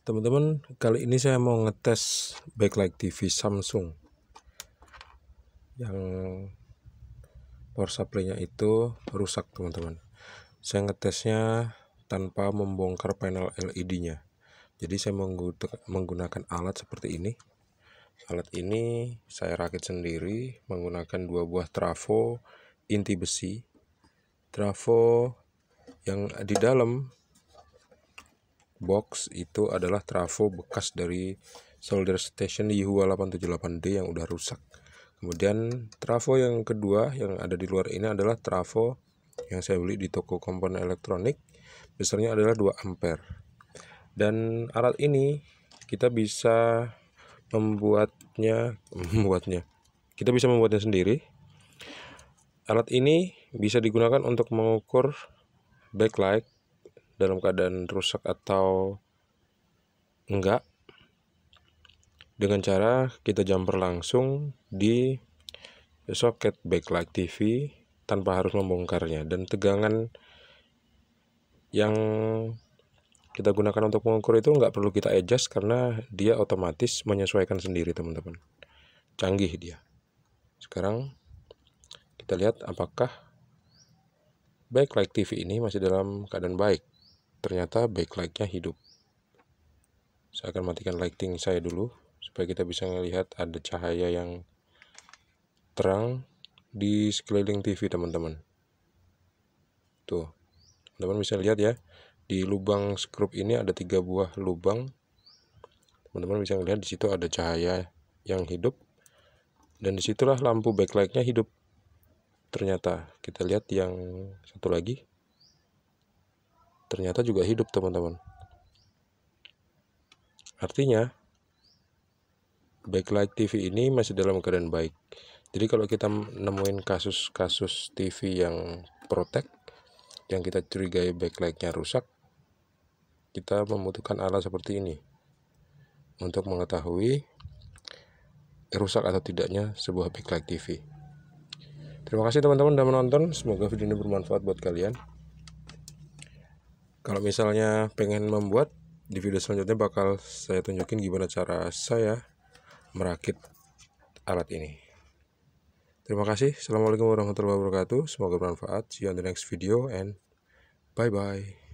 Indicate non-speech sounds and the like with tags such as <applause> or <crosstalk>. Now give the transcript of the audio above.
teman-teman kali ini saya mau ngetes backlight TV Samsung yang power supply-nya itu rusak teman-teman saya ngetesnya tanpa membongkar panel LED-nya jadi saya menggunakan alat seperti ini alat ini saya rakit sendiri menggunakan dua buah trafo inti besi trafo yang di dalam box itu adalah trafo bekas dari solder station Yihua 878D yang udah rusak. Kemudian trafo yang kedua yang ada di luar ini adalah trafo yang saya beli di toko komponen elektronik. Besarnya adalah 2 ampere. Dan alat ini kita bisa membuatnya <laughs> membuatnya. Kita bisa membuatnya sendiri. Alat ini bisa digunakan untuk mengukur backlight dalam keadaan rusak atau enggak dengan cara kita jumper langsung di soket backlight TV tanpa harus membongkarnya dan tegangan yang kita gunakan untuk mengukur itu nggak perlu kita adjust karena dia otomatis menyesuaikan sendiri teman-teman canggih dia sekarang kita lihat apakah backlight TV ini masih dalam keadaan baik ternyata backlightnya hidup saya akan matikan lighting saya dulu supaya kita bisa melihat ada cahaya yang terang di sekeliling TV teman-teman tuh teman-teman bisa lihat ya di lubang skrup ini ada tiga buah lubang teman-teman bisa melihat di situ ada cahaya yang hidup dan disitulah lampu backlightnya hidup ternyata kita lihat yang satu lagi ternyata juga hidup teman-teman artinya backlight TV ini masih dalam keadaan baik jadi kalau kita nemuin kasus-kasus TV yang protek, yang kita curigai backlightnya rusak kita membutuhkan alat seperti ini untuk mengetahui rusak atau tidaknya sebuah backlight TV. Terima kasih teman-teman sudah menonton, semoga video ini bermanfaat buat kalian kalau misalnya pengen membuat di video selanjutnya bakal saya tunjukin gimana cara saya merakit alat ini terima kasih assalamualaikum warahmatullahi wabarakatuh semoga bermanfaat see you on the next video and bye bye